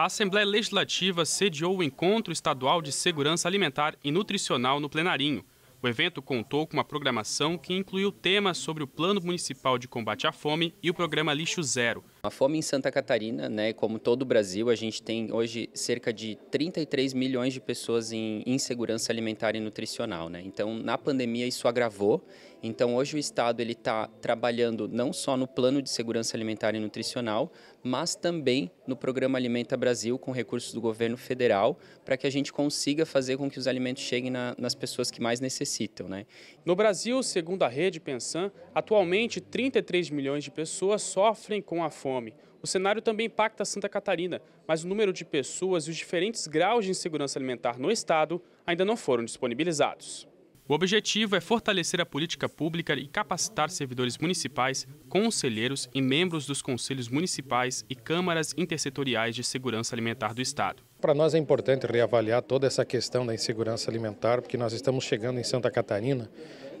a Assembleia Legislativa sediou o Encontro Estadual de Segurança Alimentar e Nutricional no Plenarinho. O evento contou com uma programação que incluiu temas sobre o Plano Municipal de Combate à Fome e o programa Lixo Zero. A fome em Santa Catarina, né, como todo o Brasil, a gente tem hoje cerca de 33 milhões de pessoas em insegurança alimentar e nutricional. Né? Então, na pandemia, isso agravou então, hoje o Estado ele está trabalhando não só no plano de segurança alimentar e nutricional, mas também no programa Alimenta Brasil, com recursos do governo federal, para que a gente consiga fazer com que os alimentos cheguem na, nas pessoas que mais necessitam. Né? No Brasil, segundo a rede Pensan, atualmente 33 milhões de pessoas sofrem com a fome. O cenário também impacta Santa Catarina, mas o número de pessoas e os diferentes graus de insegurança alimentar no estado ainda não foram disponibilizados. O objetivo é fortalecer a política pública e capacitar servidores municipais, conselheiros e membros dos conselhos municipais e câmaras intersetoriais de segurança alimentar do Estado. Para nós é importante reavaliar toda essa questão da insegurança alimentar, porque nós estamos chegando em Santa Catarina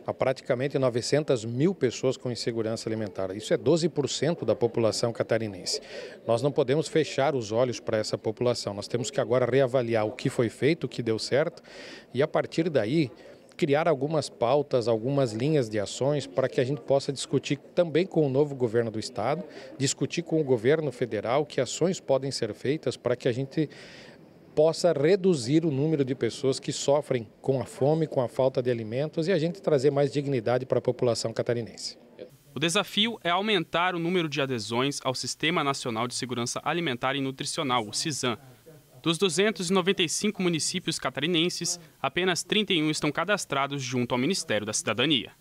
a praticamente 900 mil pessoas com insegurança alimentar. Isso é 12% da população catarinense. Nós não podemos fechar os olhos para essa população. Nós temos que agora reavaliar o que foi feito, o que deu certo, e a partir daí criar algumas pautas, algumas linhas de ações para que a gente possa discutir também com o novo governo do Estado, discutir com o governo federal que ações podem ser feitas para que a gente possa reduzir o número de pessoas que sofrem com a fome, com a falta de alimentos e a gente trazer mais dignidade para a população catarinense. O desafio é aumentar o número de adesões ao Sistema Nacional de Segurança Alimentar e Nutricional, o Sisam. Dos 295 municípios catarinenses, apenas 31 estão cadastrados junto ao Ministério da Cidadania.